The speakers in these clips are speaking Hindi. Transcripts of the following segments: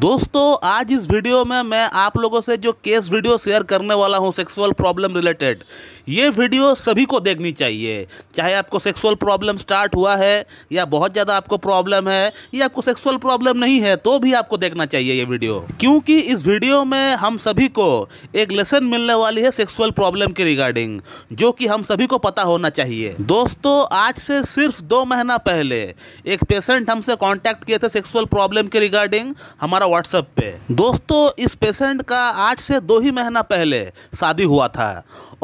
दोस्तों आज इस वीडियो में मैं आप लोगों से जो केस वीडियो शेयर करने वाला हूं सेक्सुअल प्रॉब्लम रिलेटेड ये वीडियो सभी को देखनी चाहिए चाहे आपको सेक्सुअल प्रॉब्लम स्टार्ट हुआ है या बहुत ज़्यादा आपको प्रॉब्लम है या आपको सेक्सुअल प्रॉब्लम नहीं है तो भी आपको देखना चाहिए ये वीडियो क्योंकि इस वीडियो में हम सभी को एक लेसन मिलने वाली है सेक्सुअल प्रॉब्लम के रिगार्डिंग जो कि हम सभी को पता होना चाहिए दोस्तों आज से सिर्फ दो महीना पहले एक पेशेंट हमसे कॉन्टैक्ट किए थे सेक्सुअल प्रॉब्लम के रिगार्डिंग हमारा हमारा व्हाट्सएप पे दोस्तों इस पेशेंट का आज से दो ही महीना पहले शादी हुआ था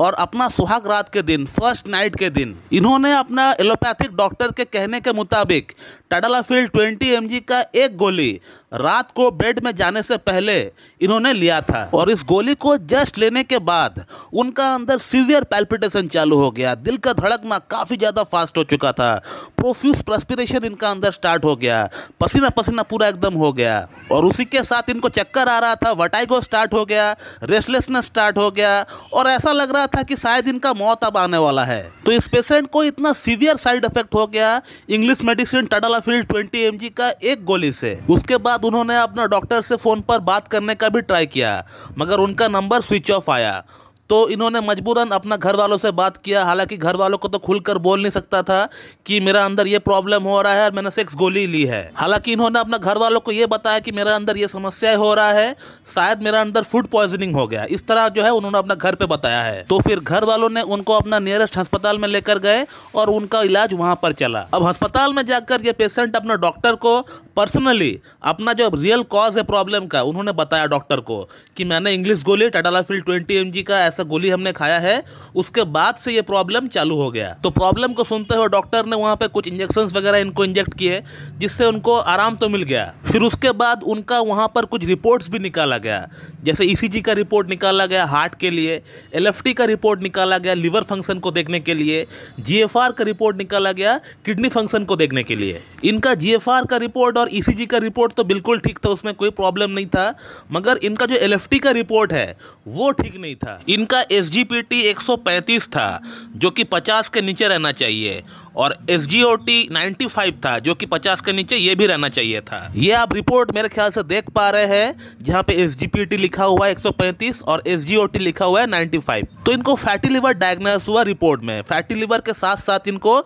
और अपना सुहाग रात के दिन फर्स्ट नाइट के दिन इन्होंने अपना एलोपैथिक डॉक्टर के कहने के मुताबिक टाडालाफिल ट्वेंटी एम का एक गोली रात को बेड में जाने से पहले इन्होंने लिया था और इस गोली को जस्ट लेने के बाद उनका अंदर सीवियर पैल्पिटेशन चालू हो गया दिल का धड़कना काफ़ी ज़्यादा फास्ट हो चुका था प्रोफ्यूज प्रस्पिरेशन इनका अंदर स्टार्ट हो गया पसीना पसीना पूरा एकदम हो गया और उसी के साथ इनको चक्कर आ रहा था वटाइगो स्टार्ट हो गया रेस्टलेसनेस स्टार्ट हो गया और ऐसा लग रहा था कि शायद इनका मौत अब आने वाला है तो इस पेशेंट को इतना सीवियर साइड इफेक्ट हो गया English medicine tadalafil twenty M का एक गोली से उसके बाद उन्होंने अपना डॉक्टर से फोन पर बात करने का भी ट्राई किया मगर उनका नंबर स्विच ऑफ आया तो इन्होंने मजबूरन अपना घर वालों से बात किया हालांकि घर वालों को तो खुलकर बोल नहीं सकता था कि मेरा अंदर ये प्रॉब्लम हो रहा है और मैंने सेक्स गोली ली है हालांकि इन्होंने अपना घर वालों को ये बताया कि मेरा अंदर ये समस्या हो रहा है शायद मेरा अंदर फूड पॉइजनिंग हो गया इस तरह जो है उन्होंने अपना घर पर बताया है तो फिर घर वालों ने उनको अपना नियरेस्ट अस्पताल में लेकर गए और उनका इलाज वहां पर चला अब अस्पताल में जाकर ये पेशेंट अपने डॉक्टर को पर्सनली अपना जो रियल कॉज है प्रॉब्लम का उन्होंने बताया डॉक्टर को कि मैंने इंग्लिश गोली फील्ड ट्वेंटी एम का ऐसा गोली हमने खाया है उसके बाद से ये प्रॉब्लम चालू हो गया तो प्रॉब्लम को सुनते हुए डॉक्टर ने वहाँ पर कुछ इंजेक्शन वगैरह इनको इंजेक्ट किए जिससे उनको आराम तो मिल गया फिर उसके बाद उनका वहाँ पर कुछ रिपोर्ट्स भी निकाला गया जैसे ई e का रिपोर्ट निकाला गया हार्ट के लिए एल का रिपोर्ट निकाला गया लीवर फंक्शन को देखने के लिए जी का रिपोर्ट निकाला गया किडनी फंक्शन को देखने के लिए इनका जी का रिपोर्ट और और ई e का रिपोर्ट तो बिल्कुल ठीक था उसमें कोई प्रॉब्लम नहीं था मगर इनका जो एल का रिपोर्ट है वो ठीक नहीं था इनका एस जी 135 था जो कि 50 के नीचे रहना चाहिए और S G O T ninety five था जो कि पचास के नीचे ये भी रहना चाहिए था ये आप रिपोर्ट मेरे ख्याल से देख पा रहे हैं जहाँ पे एस जी पी टी लिखा हुआ है एक सौ पैंतीस और एस जी ओ टी लिखा हुआ है नाइन्टी फाइव तो इनको फैटी लिवर डायग्नोस हुआ रिपोर्ट में फैटी लिवर के साथ साथ इनको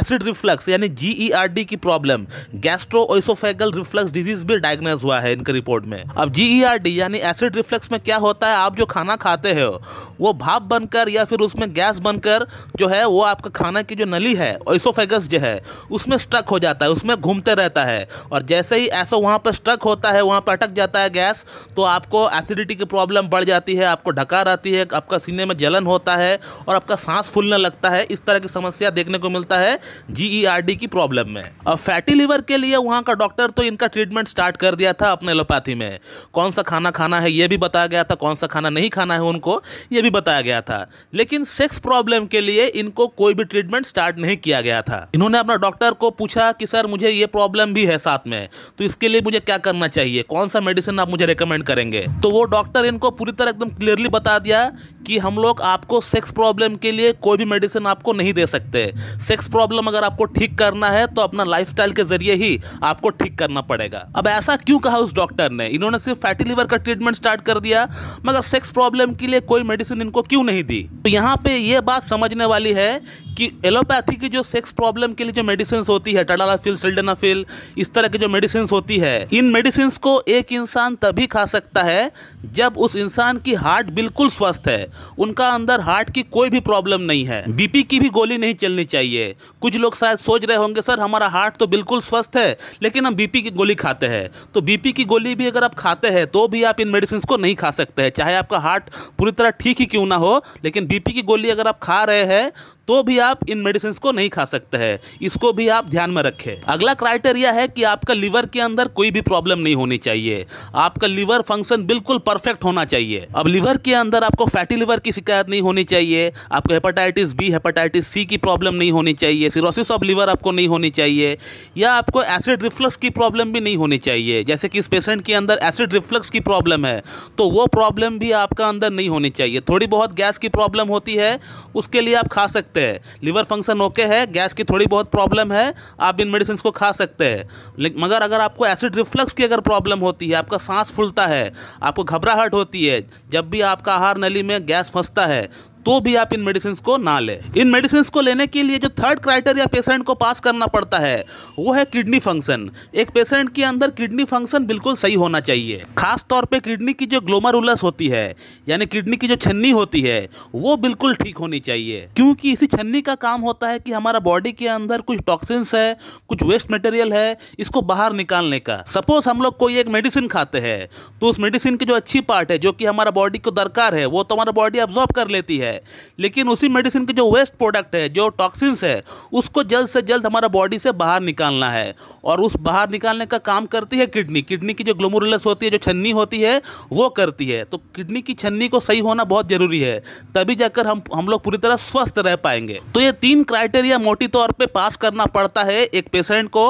एसिड रिफ्लक्स यानी जी ई आर डी की problem gastro oesophageal reflux disease भी डायग्नोस हुआ है इनके रिपोर्ट में अब जी ई आर डी यानी एसिड रिफ्लक्स में क्या होता है आप जो खाना खाते हो वो भाप बनकर या फिर उसमें गैस बनकर जो है वो आपका खाना की जो नली है आइसोफेगस जो है उसमें स्ट्रक हो जाता है उसमें घूमते रहता है और जैसे ही ऐसा वहाँ पर स्ट्रक होता है वहाँ पर अटक जाता है गैस तो आपको एसिडिटी की प्रॉब्लम बढ़ जाती है आपको ढका रहती है आपका सीने में जलन होता है और आपका सांस फूलने लगता है इस तरह की समस्या देखने को मिलता है जी e की प्रॉब्लम में और फैटी लीवर के लिए वहाँ का डॉक्टर तो इनका ट्रीटमेंट स्टार्ट कर दिया था अपने एलोपैथी में कौन सा खाना खाना है ये भी बताया गया था कौन सा खाना नहीं खाना है उनको ये भी बताया गया था लेकिन सेक्स प्रॉब्लम के लिए इनको कोई भी ट्रीटमेंट स्टार्ट नहीं किया गया गया था इन्होंने अपना डॉक्टर को पूछा कि सर मुझे ये प्रॉब्लम भी है साथ में तो इसके लिए मुझे क्या करना चाहिए कौन सा मेडिसिन आप मुझे रिकमेंड करेंगे तो वो डॉक्टर इनको पूरी तरह एकदम क्लियरली बता दिया कि हम लोग आपको सेक्स प्रॉब्लम के लिए कोई भी मेडिसिन आपको नहीं दे सकते सेक्स प्रॉब्लम अगर आपको ठीक करना है तो अपना लाइफस्टाइल के जरिए ही आपको ठीक करना पड़ेगा अब ऐसा क्यों कहा उस डॉक्टर ने इन्होंने सिर्फ फैटी लिवर का ट्रीटमेंट स्टार्ट कर दिया मगर सेक्स प्रॉब्लम के लिए कोई मेडिसिन इनको क्यों नहीं दी तो यहाँ पे ये बात समझने वाली है कि एलोपैथी की जो सेक्स प्रॉब्लम के लिए जो मेडिसिन होती है टडालाफिल सिल्डेनाफिल इस तरह की जो मेडिसिन होती है इन मेडिसिन को एक इंसान तभी खा सकता है जब उस इंसान की हार्ट बिल्कुल स्वस्थ है उनका अंदर हार्ट की कोई भी प्रॉब्लम नहीं है बीपी की भी गोली नहीं चलनी चाहिए कुछ लोग शायद सोच रहे होंगे सर हमारा हार्ट तो बिल्कुल स्वस्थ है लेकिन हम बीपी की गोली खाते हैं तो बीपी की गोली भी अगर आप खाते हैं तो भी आप इन मेडिसिन को नहीं खा सकते हैं चाहे आपका हार्ट पूरी तरह ठीक ही क्यों ना हो लेकिन बीपी की गोली अगर आप खा रहे हैं तो भी आप इन मेडिसिन को नहीं खा सकते हैं इसको भी आप ध्यान में रखें अगला क्राइटेरिया है कि आपका लीवर के अंदर कोई भी प्रॉब्लम नहीं होनी चाहिए आपका लीवर फंक्शन बिल्कुल परफेक्ट होना चाहिए अब लीवर के अंदर आपको फैटी लीवर की शिकायत नहीं होनी चाहिए आपको हेपाटाइटिस बी हेपाटाइटिस सी की प्रॉब्लम नहीं होनी चाहिए सिरोसिस ऑफ लीवर आपको नहीं होनी चाहिए या आपको एसिड रिफ्लक्स की प्रॉब्लम भी नहीं होनी चाहिए जैसे कि इस पेशेंट के अंदर एसिड रिफ्लक्स की प्रॉब्लम है तो वो प्रॉब्लम भी आपका अंदर नहीं होनी चाहिए थोड़ी बहुत गैस की प्रॉब्लम होती है उसके लिए आप खा सकते सकते हैं लीवर फंक्शन ओके है गैस की थोड़ी बहुत प्रॉब्लम है आप इन मेडिसिन को खा सकते हैं मगर अगर आपको एसिड रिफ्लक्स की अगर प्रॉब्लम होती है आपका सांस फूलता है आपको घबराहट होती है जब भी आपका आहार नली में गैस फंसता है तो भी आप इन मेडिसिन को ना लें इन मेडिसिन को लेने के लिए जो थर्ड क्राइटेरिया पेशेंट को पास करना पड़ता है वो है किडनी फंक्शन एक पेशेंट के अंदर किडनी फंक्शन बिल्कुल सही होना चाहिए खास तौर पे किडनी की जो ग्लोमारुलस होती है यानी किडनी की जो छन्नी होती है वो बिल्कुल ठीक होनी चाहिए क्योंकि इसी छन्नी का काम होता है कि हमारा बॉडी के अंदर कुछ टॉक्सिन्स है कुछ वेस्ट मटेरियल है इसको बाहर निकालने का सपोज हम लोग कोई एक मेडिसिन खाते हैं तो उस मेडिसिन की जो अच्छी पार्ट है जो कि हमारा बॉडी को दरकार है वो तो हमारा बॉडी ऑब्जॉर्व कर लेती है है लेकिन उसी मेडिसिन के जो वेस्ट प्रोडक्ट है जो टॉक्सिन्स है उसको जल्द से जल्द हमारा बॉडी से बाहर निकालना है और उस बाहर निकालने का काम करती है किडनी किडनी की जो ग्लोमोरुलस होती है जो छन्नी होती है वो करती है तो किडनी की छन्नी को सही होना बहुत ज़रूरी है तभी जाकर हम हम लोग पूरी तरह स्वस्थ रह पाएंगे तो ये तीन क्राइटेरिया मोटी तौर पर पास करना पड़ता है एक पेशेंट को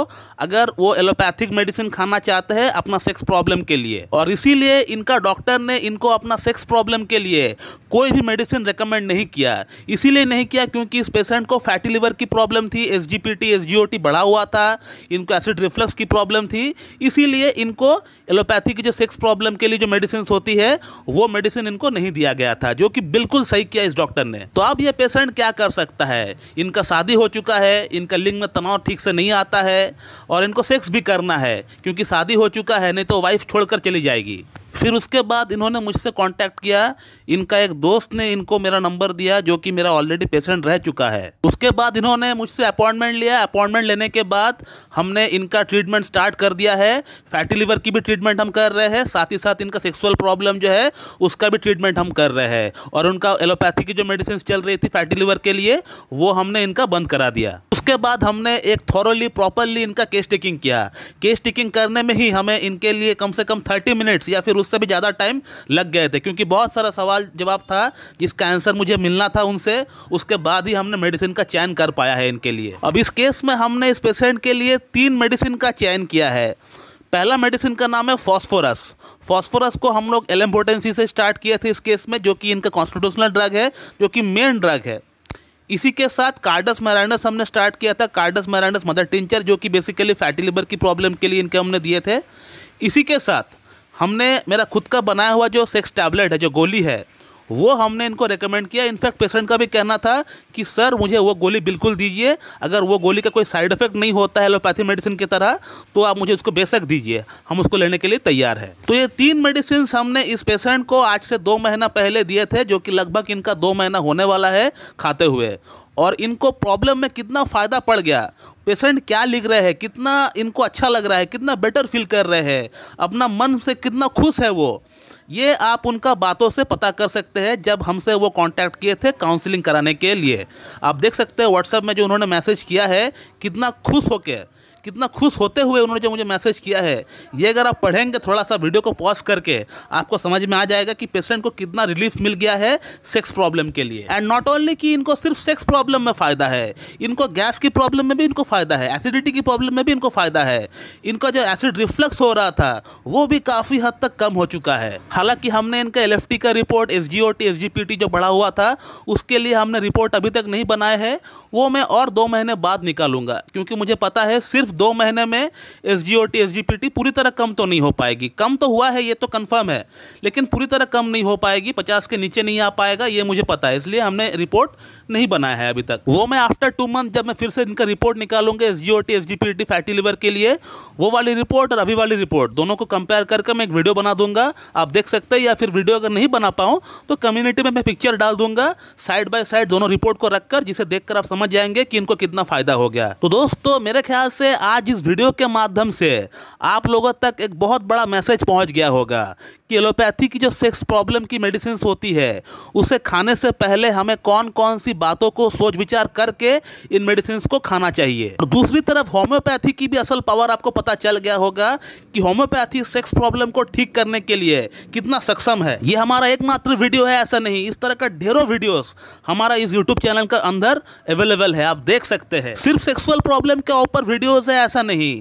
अगर वो एलोपैथिक मेडिसिन खाना चाहते हैं अपना सेक्स प्रॉब्लम के लिए और इसीलिए इनका डॉक्टर ने इनको अपना सेक्स प्रॉब्लम के लिए कोई भी मेडिसिन रिकमेंड रिकमेंड नहीं किया इसीलिए नहीं किया क्योंकि इस पेशेंट को फैटी लिवर की प्रॉब्लम थी S G P T S G O T बढ़ा हुआ था इनको एसिड रिफ्लक्स की प्रॉब्लम थी इसीलिए इनको एलोपैथी की जो सेक्स प्रॉब्लम के लिए जो मेडिसिन होती है वो मेडिसिन इनको नहीं दिया गया था जो कि बिल्कुल सही किया इस डॉक्टर ने तो अब ये पेशेंट क्या कर सकता है इनका शादी हो चुका है इनका लिंग में तनाव ठीक से नहीं आता है और इनको सेक्स भी करना है क्योंकि शादी हो चुका है नहीं तो वाइफ छोड़कर चली जाएगी फिर उसके बाद इन्होंने मुझसे कांटेक्ट किया इनका एक दोस्त ने इनको मेरा नंबर दिया जो कि मेरा ऑलरेडी पेशेंट रह चुका है उसके बाद इन्होंने मुझसे अपॉइंटमेंट लिया अपॉइंटमेंट लेने के बाद हमने इनका ट्रीटमेंट स्टार्ट कर दिया है फैटी लिवर की भी ट्रीटमेंट हम कर रहे हैं साथ ही साथ इनका सेक्सुअल प्रॉब्लम जो है उसका भी ट्रीटमेंट हम कर रहे हैं और उनका एलोपैथी की जो मेडिसिन चल रही थी फैटी लिवर के लिए वो हमने इनका बंद करा दिया उसके बाद हमने एक थॉरली प्रॉपरली इनका केस टेकिंग किया केस टेकिंग करने में ही हमें इनके लिए कम से कम थर्टी मिनट्स या फिर उससे भी ज़्यादा टाइम लग गए थे क्योंकि बहुत सारा सवाल जवाब था जिसका आंसर मुझे मिलना था उनसे उसके बाद ही हमने मेडिसिन का चयन कर पाया है इनके लिए अब इस केस में हमने इस पेशेंट के लिए तीन मेडिसिन का चयन किया है पहला मेडिसिन का नाम है फॉस्फोरस फॉस्फोरस को हम लोग एलेम्पोटेंसी से स्टार्ट किए थे इस केस में जो कि इनका कॉन्स्टिट्यूशनल ड्रग है जो कि मेन ड्रग है इसी के साथ कार्डस मैराइनस हमने स्टार्ट किया था कार्डस मैराइनस मदर टिंचर जो कि बेसिकली फैटी लिवर की प्रॉब्लम के लिए इनके हमने दिए थे इसी के साथ हमने मेरा खुद का बनाया हुआ जो सेक्स टैबलेट है जो गोली है वो हमने इनको रेकमेंड किया इनफैक्ट पेशेंट का भी कहना था कि सर मुझे वो गोली बिल्कुल दीजिए अगर वो गोली का कोई साइड इफेक्ट नहीं होता है एलोपैथी मेडिसिन की तरह तो आप मुझे उसको बेशक दीजिए हम उसको लेने के लिए तैयार हैं तो ये तीन मेडिसिन हमने इस पेशेंट को आज से दो महीना पहले दिए थे जो कि लगभग इनका दो महीना होने वाला है खाते हुए और इनको प्रॉब्लम में कितना फ़ायदा पड़ गया पेशेंट क्या लिख रहे हैं कितना इनको अच्छा लग रहा है कितना बेटर फील कर रहे हैं अपना मन से कितना खुश है वो ये आप उनका बातों से पता कर सकते हैं जब हमसे वो कांटेक्ट किए थे काउंसलिंग कराने के लिए आप देख सकते हैं व्हाट्सएप में जो उन्होंने मैसेज किया है कितना खुश होकर कितना खुश होते हुए उन्होंने जो मुझे मैसेज किया है ये अगर आप पढ़ेंगे थोड़ा सा वीडियो को पॉज करके आपको समझ में आ जाएगा कि पेशेंट को कितना रिलीफ मिल गया है सेक्स प्रॉब्लम के लिए एंड नॉट ओनली कि इनको सिर्फ सेक्स प्रॉब्लम में फ़ायदा है इनको गैस की प्रॉब्लम में भी इनको फ़ायदा है एसिडिटी की प्रॉब्लम में भी इनको फ़ायदा है इनका जो एसिड रिफ्लक्स हो रहा था वो भी काफ़ी हद तक कम हो चुका है हालांकि हमने इनका एल का रिपोर्ट एस जी जो बढ़ा हुआ था उसके लिए हमने रिपोर्ट अभी तक नहीं बनाया है वो मैं और दो महीने बाद निकालूंगा क्योंकि मुझे पता है सिर्फ दो महीने में S G O T S G P T पूरी तरह कम तो नहीं हो पाएगी कम तो हुआ है ये तो कन्फर्म है लेकिन पूरी तरह कम नहीं हो पाएगी पचास के नीचे नहीं आ पाएगा ये मुझे पता है इसलिए हमने रिपोर्ट नहीं बनाया है अभी तक वो मैं आफ्टर टू मंथ जब मैं फिर से इनका रिपोर्ट निकालूंगा S G O T S G P T fatty liver के लिए वो वाली रिपोर्ट और अभी वाली रिपोर्ट दोनों को कंपेयर करके मैं एक वीडियो बना दूंगा आप देख सकते हैं या फिर वीडियो अगर नहीं बना पाऊँ तो कम्युनिटी में मैं पिक्चर डाल दूंगा साइड बाय साइड दोनों रिपोर्ट को रखकर जिसे देखकर आप समझ जाएंगे कि इनको कितना फायदा हो गया तो दोस्तों मेरे ख्याल से आज इस वीडियो के माध्यम से आप लोगों तक एक बहुत बड़ा मैसेज पहुंच गया होगा कि एलोपैथी की जो सेक्स प्रॉब्लम की मेडिसिन होती है उसे खाने से पहले हमें कौन कौन सी सी बातों को सोच विचार करके इन मेडिसिन को खाना चाहिए और दूसरी तरफ होम्योपैथी की भी असल पावर आपको पता चल गया होगा कि होम्योपैथी सेक्स प्रॉब्लम को ठीक करने के लिए कितना सक्षम है ये हमारा एकमात्र वीडियो है ऐसा नहीं इस तरह का ढेरों वीडियोस हमारा इस यूट्यूब चैनल के अंदर अवेलेबल है आप देख सकते हैं सिर्फ सेक्सुअल प्रॉब्लम के ऊपर वीडियोज है ऐसा नहीं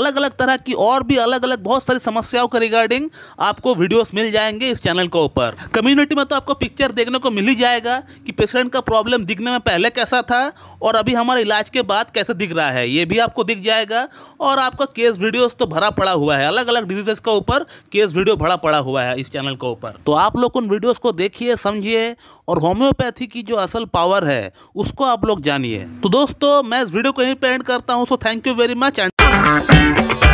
अलग अलग तरह की और भी अलग अलग बहुत सारी समस्याओं के रिगार्डिंग आपको वीडियोस मिल जाएंगे इस चैनल के ऊपर कम्युनिटी में तो आपको पिक्चर देखने को मिल ही जाएगा कि पेशेंट का प्रॉब्लम एकदम दिखने में पहले कैसा था और अभी हमारे इलाज के बाद कैसे दिख रहा है ये भी आपको दिख जाएगा और आपका केस वीडियोस तो भरा पड़ा हुआ है अलग अलग डिजीजेस के ऊपर केस वीडियो भरा पड़ा हुआ है इस चैनल के ऊपर तो आप लोग उन वीडियोज़ को देखिए समझिए और होम्योपैथी की जो असल पावर है उसको आप लोग जानिए तो दोस्तों मैं इस वीडियो को यहीं पे एंड करता हूँ so thank you very much and